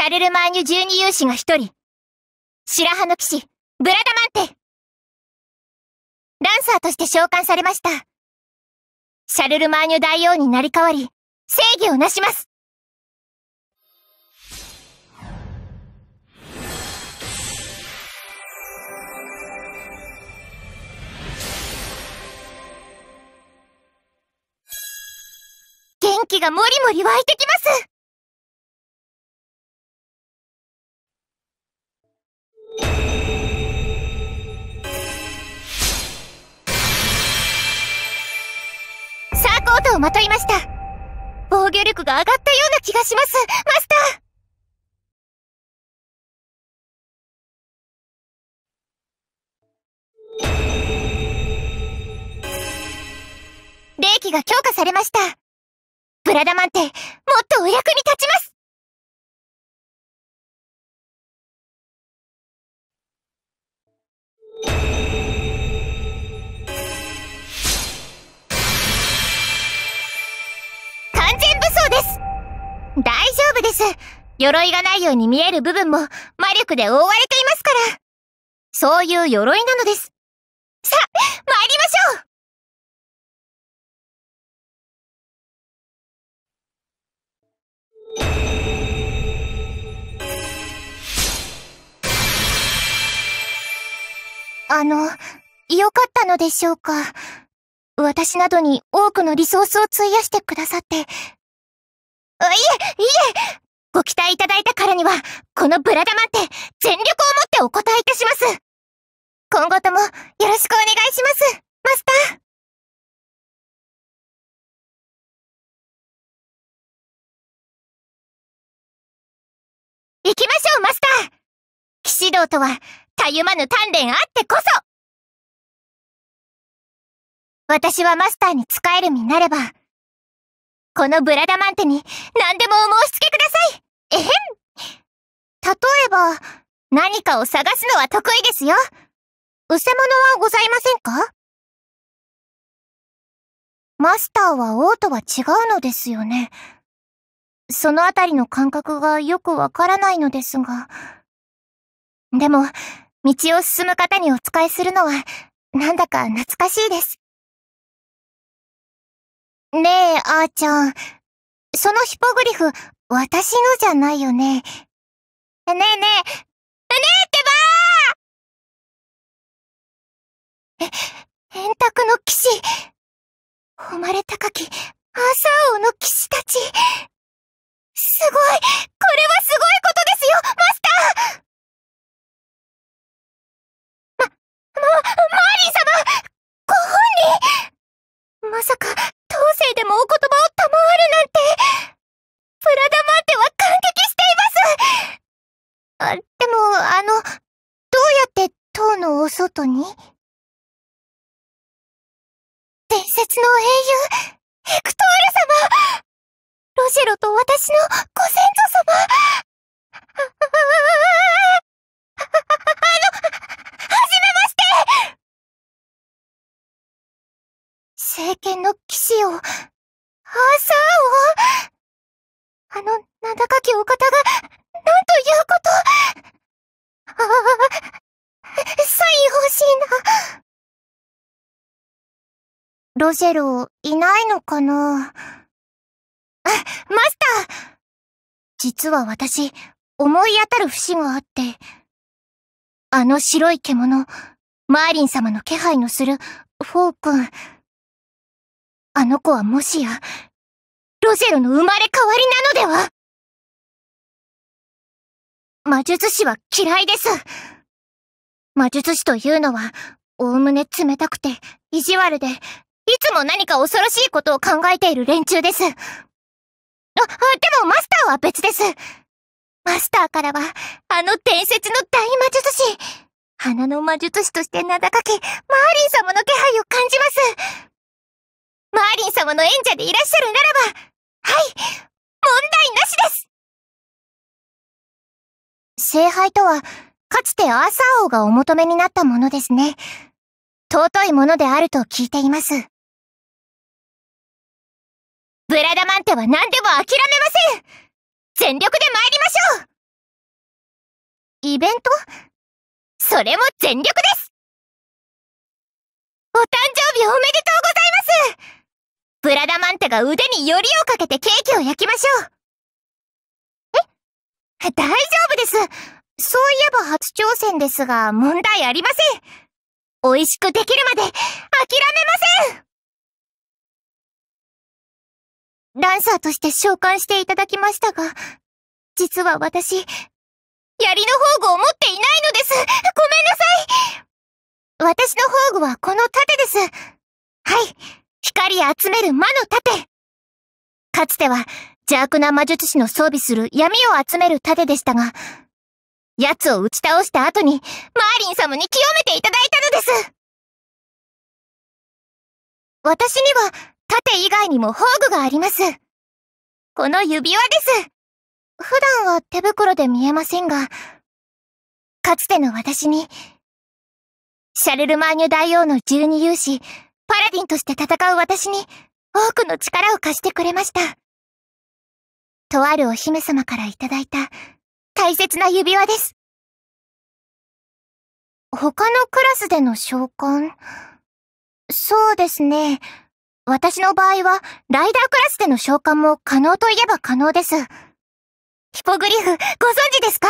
シャルルマーニュ十二勇士が一人。白羽の騎士、ブラダマンテ。ランサーとして召喚されました。シャルルマーニュ大王になり代わり、正義をなします。元気がもりもり湧いてきますまといました。防御力が上がったような気がします、マスター霊気が強化されました。ブラダマンテ、もっとお役に立ちます大丈夫です。鎧がないように見える部分も魔力で覆われていますから。そういう鎧なのです。さあ、参りましょうあの、良かったのでしょうか。私などに多くのリソースを費やしてくださって、いえ、いえご期待いただいたからには、このブラダマンって全力をもってお答えいたします今後ともよろしくお願いしますマスター行きましょうマスター騎士道とは、たゆまぬ鍛錬あってこそ私はマスターに仕える身なれば、このブラダマンテに何でもお申し付けくださいえへん例えば、何かを探すのは得意ですよ。うせ物はございませんかマスターは王とは違うのですよね。そのあたりの感覚がよくわからないのですが。でも、道を進む方にお仕えするのは、なんだか懐かしいです。ねえ、あーちゃん。そのヒポグリフ、私のじゃないよね。ねえねえ、ねえってばーえ、円卓の騎士。誉れ高き、アーサー王の騎士たち。すごいこれはすごいことですよマスターま、ま、マーリン様ご本人まさか、あの、名高きお方が、なんということああ、サイン欲しいな。ロジェロ、いないのかなあ、マスター実は私、思い当たる節があって、あの白い獣、マーリン様の気配のする、フォー君。あの子はもしや、ロジェルの生まれ変わりなのでは魔術師は嫌いです。魔術師というのは、おおむね冷たくて、意地悪で、いつも何か恐ろしいことを考えている連中です。あ、でもマスターは別です。マスターからは、あの伝説の大魔術師、花の魔術師として名高き、マーリン様の気配を感じます。マーリン様の演者でいらっしゃるならば、はい問題なしです聖杯とは、かつてアーサー王がお求めになったものですね。尊いものであると聞いています。ブラダマンテは何でも諦めません全力で参りましょうイベントそれも全力ですお誕生日おめでとうございますブラダマンテが腕によりをかけてケーキを焼きましょう。え大丈夫です。そういえば初挑戦ですが、問題ありません。美味しくできるまで、諦めませんダンサーとして召喚していただきましたが、実は私、槍の宝具を持っていないのですごめんなさい私の宝具はこの盾ですはい光集める魔の盾かつては邪悪な魔術師の装備する闇を集める盾でしたが、奴を打ち倒した後にマーリン様に清めていただいたのです私には盾以外にも宝具があります。この指輪です。普段は手袋で見えませんが、かつての私に、シャルルマーニュ大王の十二勇士、パラディンとして戦う私に多くの力を貸してくれました。とあるお姫様からいただいた大切な指輪です。他のクラスでの召喚そうですね。私の場合は、ライダークラスでの召喚も可能といえば可能です。ヒポグリフ、ご存知ですか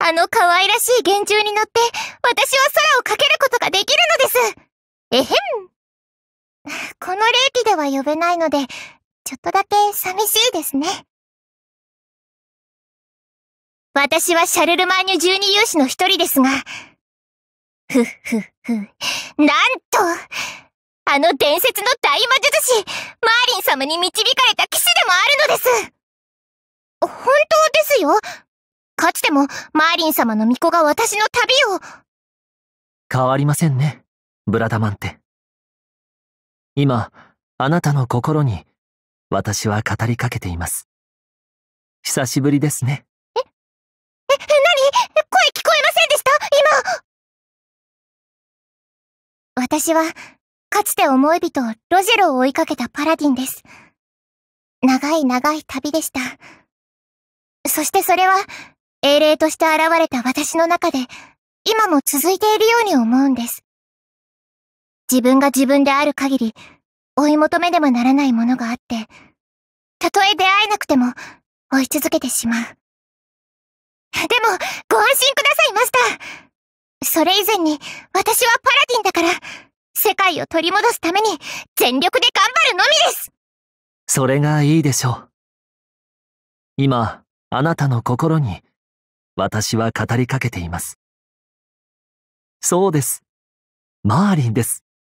あの可愛らしい幻獣に乗って、私は空をかけることができるのですえへん この礼気では呼べないので、ちょっとだけ寂しいですね。私はシャルルマーニュ十二勇士の一人ですが、ふっふっふ、なんと、あの伝説の大魔術師、マーリン様に導かれた騎士でもあるのです本当ですよかつてもマーリン様の巫女が私の旅を変わりませんね。ブラダマンテ。今、あなたの心に、私は語りかけています。久しぶりですね。え、え、え、何声聞こえませんでした今私は、かつて思い人、ロジェロを追いかけたパラディンです。長い長い旅でした。そしてそれは、英霊として現れた私の中で、今も続いているように思うんです。自分が自分である限り、追い求めねばならないものがあって、たとえ出会えなくても、追い続けてしまう。でも、ご安心ください、マスターそれ以前に、私はパラディンだから、世界を取り戻すために、全力で頑張るのみですそれがいいでしょう。今、あなたの心に、私は語りかけています。そうです。マーリンです。